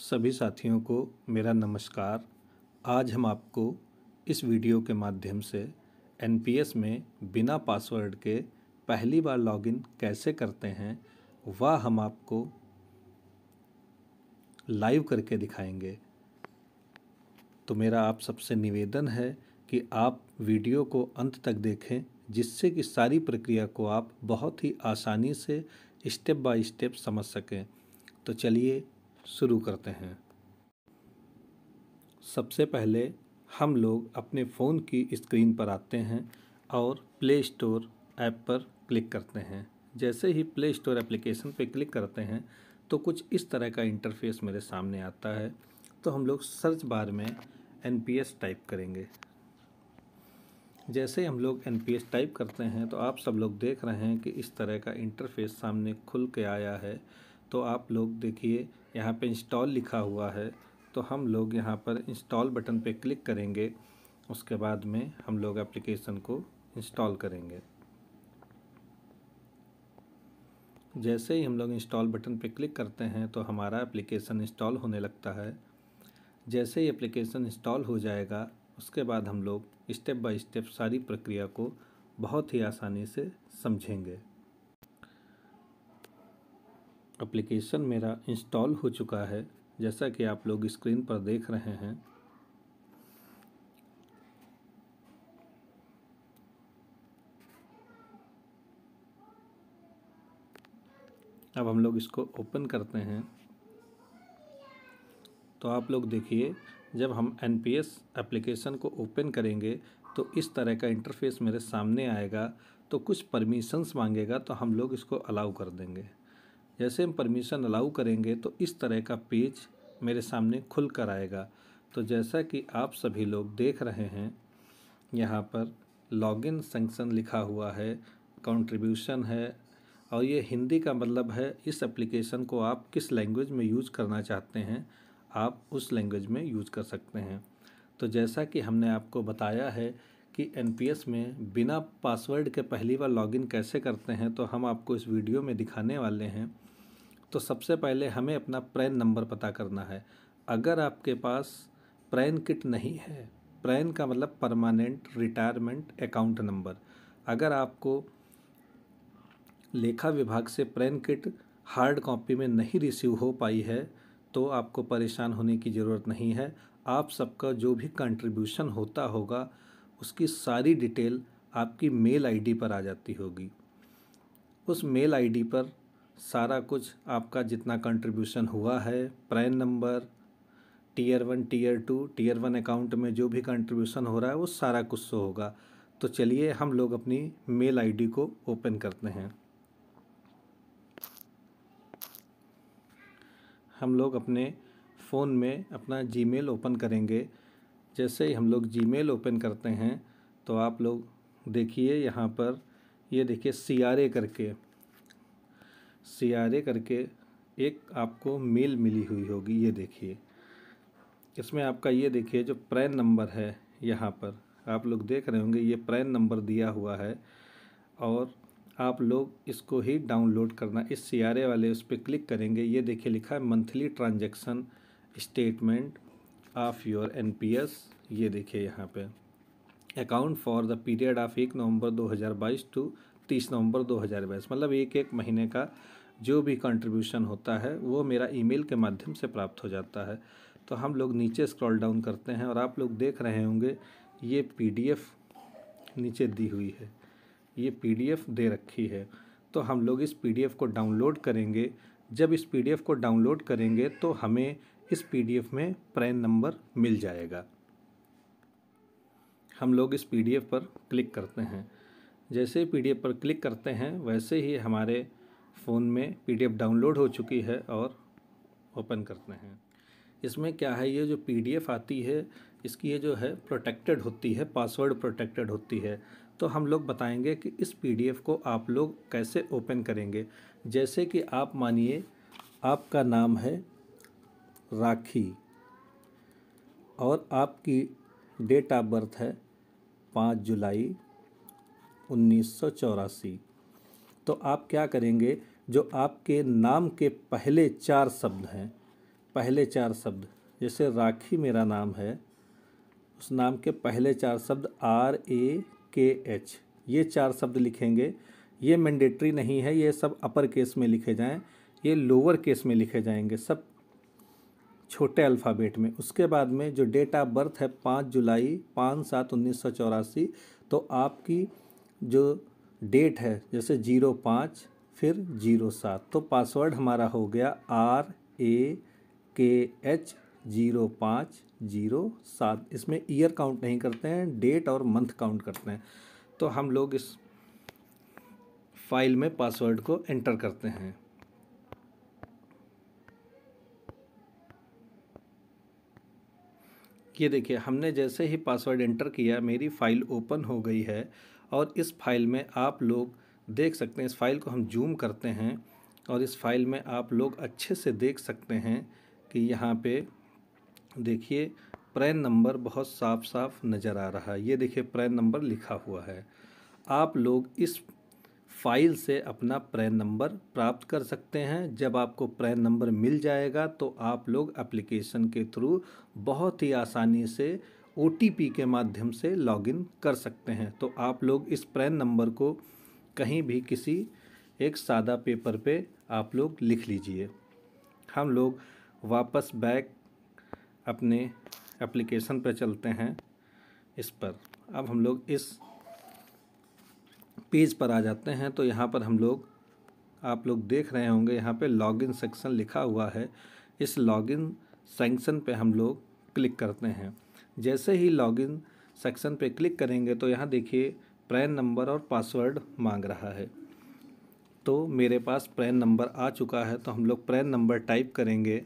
सभी साथियों को मेरा नमस्कार आज हम आपको इस वीडियो के माध्यम से एन में बिना पासवर्ड के पहली बार लॉगिन कैसे करते हैं वह हम आपको लाइव करके दिखाएंगे तो मेरा आप सबसे निवेदन है कि आप वीडियो को अंत तक देखें जिससे कि सारी प्रक्रिया को आप बहुत ही आसानी से स्टेप बाय स्टेप समझ सकें तो चलिए शुरू करते हैं सबसे पहले हम लोग अपने फ़ोन की स्क्रीन पर आते हैं और प्ले स्टोर ऐप पर क्लिक करते हैं जैसे ही प्ले स्टोर एप्लीकेशन पर क्लिक करते हैं तो कुछ इस तरह का इंटरफेस मेरे सामने आता है तो हम लोग सर्च बार में एन टाइप करेंगे जैसे हम लोग एन टाइप करते हैं तो आप सब लोग देख रहे हैं कि इस तरह का इंटरफेस सामने खुल के आया है तो आप लोग देखिए यहाँ पे इंस्टॉल लिखा हुआ है तो हम लोग यहाँ पर इंस्टॉल बटन पे क्लिक करेंगे उसके बाद में हम लोग एप्लीकेशन को इंस्टॉल करेंगे जैसे ही हम लोग इंस्टॉल बटन पे क्लिक करते हैं तो हमारा एप्लीकेशन इंस्टॉल होने लगता है जैसे ही एप्लीकेशन इंस्टॉल हो जाएगा उसके बाद हम लोग स्टेप बाय स्टेप सारी प्रक्रिया को बहुत ही आसानी से समझेंगे एप्लीकेशन मेरा इंस्टॉल हो चुका है जैसा कि आप लोग स्क्रीन पर देख रहे हैं अब हम लोग इसको ओपन करते हैं तो आप लोग देखिए जब हम एन पी एस एप्लीकेशन को ओपन करेंगे तो इस तरह का इंटरफेस मेरे सामने आएगा तो कुछ परमिशंस मांगेगा तो हम लोग इसको अलाउ कर देंगे जैसे हम परमिशन अलाउ करेंगे तो इस तरह का पेज मेरे सामने खुल कर आएगा तो जैसा कि आप सभी लोग देख रहे हैं यहाँ पर लॉगिन सेंक्शन लिखा हुआ है कंट्रीब्यूशन है और ये हिंदी का मतलब है इस एप्लीकेशन को आप किस लैंग्वेज में यूज़ करना चाहते हैं आप उस लैंग्वेज में यूज़ कर सकते हैं तो जैसा कि हमने आपको बताया है कि एन में बिना पासवर्ड के पहली बार लॉगिन कैसे करते हैं तो हम आपको इस वीडियो में दिखाने वाले हैं तो सबसे पहले हमें अपना प्रैन नंबर पता करना है अगर आपके पास प्रैन किट नहीं है प्रैन का मतलब परमानेंट रिटायरमेंट अकाउंट नंबर अगर आपको लेखा विभाग से प्रैन किट हार्ड कॉपी में नहीं रिसीव हो पाई है तो आपको परेशान होने की ज़रूरत नहीं है आप सबका जो भी कंट्रीब्यूशन होता होगा उसकी सारी डिटेल आपकी मेल आईडी पर आ जाती होगी उस मेल आईडी पर सारा कुछ आपका जितना कंट्रीब्यूशन हुआ है PRAN number tier one tier two tier one account में जो भी कंट्रीब्यूशन हो रहा है वो सारा कुछ सो तो होगा तो चलिए हम लोग अपनी मेल आईडी को ओपन करते हैं हम लोग अपने फ़ोन में अपना जीमेल ओपन करेंगे जैसे ही हम लोग जीमेल ओपन करते हैं तो आप लोग देखिए यहाँ पर ये देखिए सी ए करके सियारे करके एक आपको मेल मिली हुई होगी ये देखिए इसमें आपका ये देखिए जो प्रैन नंबर है यहाँ पर आप लोग देख रहे होंगे ये प्रैन नंबर दिया हुआ है और आप लोग इसको ही डाउनलोड करना इस सियारे वाले उस पर क्लिक करेंगे ये देखिए लिखा है monthly transaction statement of your NPS ये देखिए यहाँ पे account for the period of एक नवंबर 2022 टू तीस नवंबर बाईस मतलब एक एक महीने का जो भी कंट्रीब्यूशन होता है वो मेरा ईमेल के माध्यम से प्राप्त हो जाता है तो हम लोग नीचे स्क्रॉल डाउन करते हैं और आप लोग देख रहे होंगे ये पीडीएफ नीचे दी हुई है ये पीडीएफ दे रखी है तो हम लोग इस पीडीएफ को डाउनलोड करेंगे जब इस पीडीएफ को डाउनलोड करेंगे तो हमें इस पीडीएफ में प्रैन नंबर मिल जाएगा हम लोग इस पी पर क्लिक करते हैं जैसे ही पीडीएफ पर क्लिक करते हैं वैसे ही हमारे फ़ोन में पीडीएफ डाउनलोड हो चुकी है और ओपन करते हैं इसमें क्या है ये जो पीडीएफ आती है इसकी ये जो है प्रोटेक्टेड होती है पासवर्ड प्रोटेक्टेड होती है तो हम लोग बताएंगे कि इस पीडीएफ को आप लोग कैसे ओपन करेंगे जैसे कि आप मानिए आपका नाम है राखी और आपकी डेट ऑफ बर्थ है पाँच जुलाई उन्नीस तो आप क्या करेंगे जो आपके नाम के पहले चार शब्द हैं पहले चार शब्द जैसे राखी मेरा नाम है उस नाम के पहले चार शब्द आर ए के एच ये चार शब्द लिखेंगे ये मैंडेटरी नहीं है ये सब अपर केस में लिखे जाएं ये लोअर केस में लिखे जाएंगे सब छोटे अल्फ़ाबेट में उसके बाद में जो डेट ऑफ बर्थ है पाँच जुलाई पाँच सात उन्नीस सौ चौरासी तो आपकी जो डेट है जैसे जीरो पाँच फिर जीरो सात तो पासवर्ड हमारा हो गया आर ए के एच जीरो पाँच जीरो सात इसमें ईयर काउंट नहीं करते हैं डेट और मंथ काउंट करते हैं तो हम लोग इस फाइल में पासवर्ड को एंटर करते हैं ये देखिए हमने जैसे ही पासवर्ड एंटर किया मेरी फ़ाइल ओपन हो गई है और इस फाइल में आप लोग देख सकते हैं इस फाइल को हम जूम करते हैं और इस फाइल में आप लोग अच्छे से देख सकते हैं कि यहाँ पे देखिए प्रैन नंबर बहुत साफ साफ नज़र आ रहा है ये देखिए प्रैन नंबर लिखा हुआ है आप लोग इस फ़ाइल से अपना प्रैन नंबर प्राप्त कर सकते हैं जब आपको प्रैन नंबर मिल जाएगा तो आप लोग एप्लीकेशन के थ्रू बहुत ही आसानी से ओ के माध्यम से लॉगिन कर सकते हैं तो आप लोग इस प्रैन नंबर को कहीं भी किसी एक सादा पेपर पे आप लोग लिख लीजिए हम लोग वापस बैक अपने एप्लीकेशन पर चलते हैं इस पर अब हम लोग इस पेज पर आ जाते हैं तो यहाँ पर हम लोग आप लोग देख रहे होंगे यहाँ पे लॉगिन सेक्शन लिखा हुआ है इस लॉगिन सेक्शन पे हम लोग क्लिक करते हैं जैसे ही लॉगिन सेक्शन पे क्लिक करेंगे तो यहाँ देखिए पैन नंबर और पासवर्ड मांग रहा है तो मेरे पास पैन नंबर आ चुका है तो हम लोग पैन नंबर टाइप करेंगे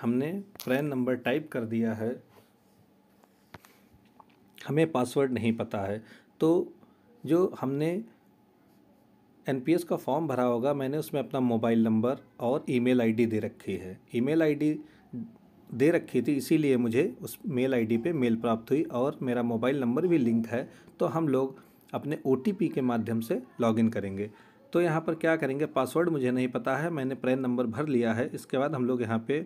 हमने पैन नंबर टाइप कर दिया है हमें पासवर्ड नहीं पता है तो जो हमने एन का फॉर्म भरा होगा मैंने उसमें अपना मोबाइल नंबर और ईमेल आईडी दे रखी है ईमेल आईडी दे रखी थी इसीलिए मुझे उस मेल आईडी पे मेल प्राप्त हुई और मेरा मोबाइल नंबर भी लिंक है तो हम लोग अपने ओ के माध्यम से लॉगिन करेंगे तो यहाँ पर क्या करेंगे पासवर्ड मुझे नहीं पता है मैंने प्रेन नंबर भर लिया है इसके बाद हम लोग यहाँ पे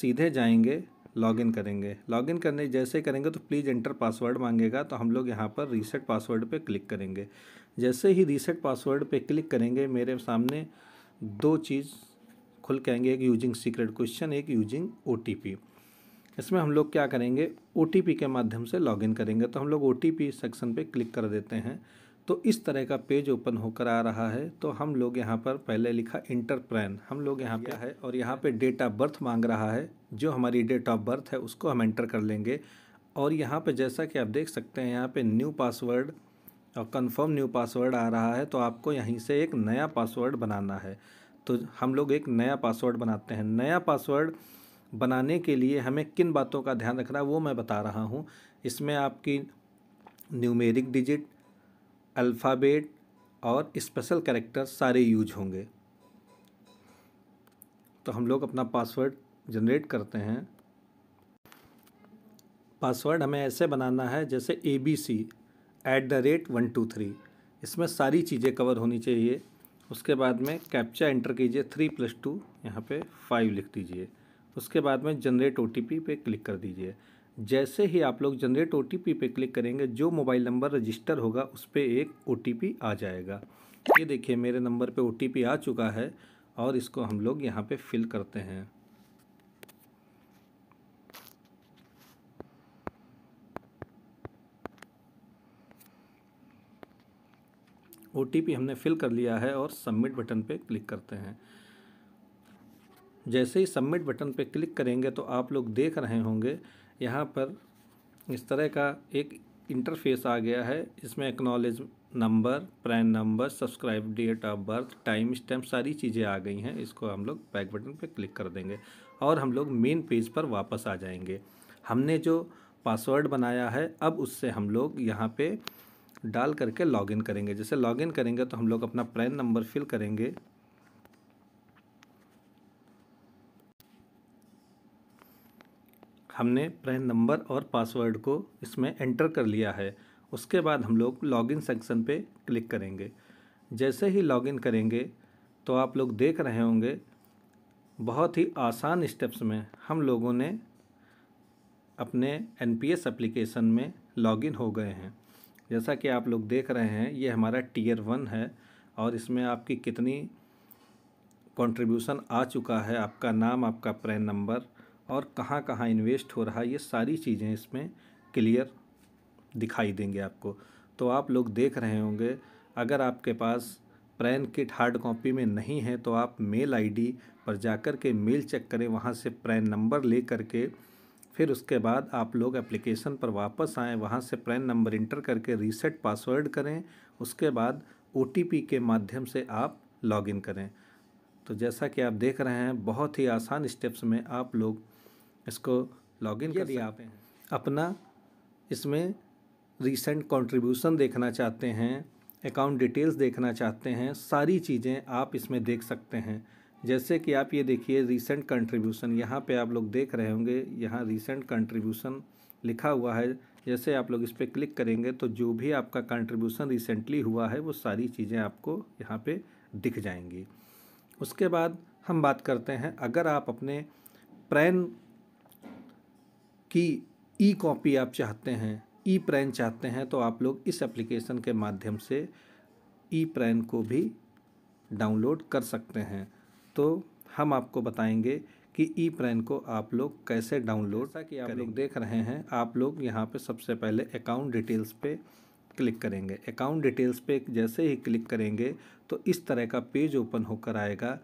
सीधे जाएंगे लॉगिन करेंगे लॉगिन करने जैसे करेंगे तो प्लीज़ एंटर पासवर्ड मांगेगा तो हम लोग यहाँ पर रीसेट पासवर्ड पे क्लिक करेंगे जैसे ही रीसेट पासवर्ड पे क्लिक करेंगे मेरे सामने दो चीज़ खुल के आएंगे एक यूजिंग सीक्रेट क्वेश्चन एक यूजिंग ओ इसमें हम लोग क्या करेंगे ओ के माध्यम से लॉगिन करेंगे तो हम लोग ओ सेक्शन पर क्लिक कर देते हैं तो इस तरह का पेज ओपन होकर आ रहा है तो हम लोग यहाँ पर पहले लिखा इंटरप्रैन हम लोग यहाँ पे है और यहाँ पे डेट ऑफ बर्थ मांग रहा है जो हमारी डेट ऑफ बर्थ है उसको हम एंटर कर लेंगे और यहाँ पे जैसा कि आप देख सकते हैं यहाँ पे न्यू पासवर्ड और कंफर्म न्यू पासवर्ड आ रहा है तो आपको यहीं से एक नया पासवर्ड बनाना है तो हम लोग एक नया पासवर्ड बनाते हैं नया पासवर्ड बनाने के लिए हमें किन बातों का ध्यान रखना है वो मैं बता रहा हूँ इसमें आपकी न्यूमेरिक डिजिट अल्फ़ाबेट और स्पेशल करेक्टर सारे यूज होंगे तो हम लोग अपना पासवर्ड जनरेट करते हैं पासवर्ड हमें ऐसे बनाना है जैसे A B C at the rate one two three इसमें सारी चीज़ें कवर होनी चाहिए उसके बाद में कैप्चा एंटर कीजिए थ्री प्लस टू यहाँ पर फाइव लिख दीजिए उसके बाद में जनरेट ओ टी पी पे क्लिक कर दीजिए जैसे ही आप लोग जनरेट ओ पे क्लिक करेंगे जो मोबाइल नंबर रजिस्टर होगा उस पर एक ओ आ जाएगा ये देखिए मेरे नंबर पे ओ आ चुका है और इसको हम लोग यहाँ पे फिल करते हैं ओ हमने फिल कर लिया है और सबमिट बटन पे क्लिक करते हैं जैसे ही सबमिट बटन पे क्लिक करेंगे तो आप लोग देख रहे होंगे यहाँ पर इस तरह का एक इंटरफेस आ गया है इसमें acknowledge number PRAN number subscribe date of birth time stamp सारी चीज़ें आ गई हैं इसको हम लोग बैक बटन पर क्लिक कर देंगे और हम लोग मेन पेज पर वापस आ जाएंगे हमने जो पासवर्ड बनाया है अब उससे हम लोग यहाँ पे डाल करके लॉगिन करेंगे जैसे लॉगिन करेंगे तो हम लोग अपना प्राइन नंबर फिल करेंगे हमने पैन नंबर और पासवर्ड को इसमें एंटर कर लिया है उसके बाद हम लोग लॉगिन सेक्शन पे क्लिक करेंगे जैसे ही लॉगिन करेंगे तो आप लोग देख रहे होंगे बहुत ही आसान स्टेप्स में हम लोगों ने अपने एन पी एस एप्लीकेशन में लॉगिन हो गए हैं जैसा कि आप लोग देख रहे हैं ये हमारा टीयर वन है और इसमें आपकी कितनी कंट्रीब्यूशन आ चुका है आपका नाम आपका पैन नंबर और कहाँ कहाँ इन्वेस्ट हो रहा है ये सारी चीज़ें इसमें क्लियर दिखाई देंगे आपको तो आप लोग देख रहे होंगे अगर आपके पास प्रैन किट हार्ड कॉपी में नहीं है तो आप मेल आईडी पर जाकर के मेल चेक करें वहाँ से प्रैन नंबर ले करके फिर उसके बाद आप लोग एप्लीकेशन पर वापस आएँ वहाँ से प्रैन नंबर इंटर करके रीसेट पासवर्ड करें उसके बाद ओ के माध्यम से आप लॉगिन करें तो जैसा कि आप देख रहे हैं बहुत ही आसान स्टेप्स में आप लोग इसको लॉगिन कर करिए आप अपना इसमें रीसेंट कंट्रीब्यूशन देखना चाहते हैं अकाउंट डिटेल्स देखना चाहते हैं सारी चीज़ें आप इसमें देख सकते हैं जैसे कि आप ये देखिए रीसेंट कंट्रीब्यूशन यहाँ पे आप लोग देख रहे होंगे यहाँ रीसेंट कंट्रीब्यूशन लिखा हुआ है जैसे आप लोग इस पर क्लिक करेंगे तो जो भी आपका कंट्रीब्यूशन रिसेंटली हुआ है वो सारी चीज़ें आपको यहाँ पे दिख जाएंगी उसके बाद हम बात करते हैं अगर आप अपने प्रैन कि ई कॉपी आप चाहते हैं ई प्रैन चाहते हैं तो आप लोग इस एप्लीकेशन के माध्यम से ई प्रैन को भी डाउनलोड कर सकते हैं तो हम आपको बताएंगे कि ई प्रैन को आप लोग कैसे डाउनलोड ताकि कि आप लोग देख रहे हैं आप लोग यहाँ पे सबसे पहले अकाउंट डिटेल्स पे क्लिक करेंगे अकाउंट डिटेल्स पे जैसे ही क्लिक करेंगे तो इस तरह का पेज ओपन होकर आएगा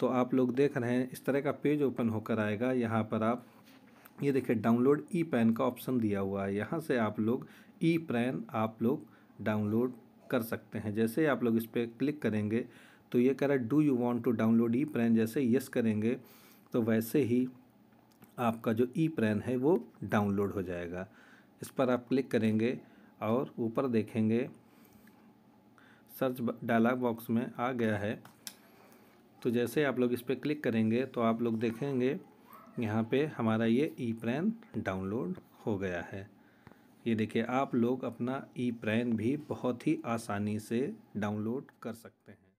तो आप लोग देख रहे हैं इस तरह का पेज ओपन होकर आएगा यहाँ पर आप ये देखिए डाउनलोड ई पैन का ऑप्शन दिया हुआ है यहाँ से आप लोग ई पैन आप लोग डाउनलोड कर सकते हैं जैसे आप लोग इस पर क्लिक करेंगे तो ये कह रहा है do you want to download e PAN जैसे यस करेंगे तो वैसे ही आपका जो ई पैन है वो डाउनलोड हो जाएगा इस पर आप क्लिक करेंगे और ऊपर देखेंगे सर्च डायलाग बॉक्स में आ गया है तो जैसे आप लोग इस पर क्लिक करेंगे तो आप लोग देखेंगे यहाँ पे हमारा ये ई प्रैन डाउनलोड हो गया है ये देखिए आप लोग अपना ई प्रैन भी बहुत ही आसानी से डाउनलोड कर सकते हैं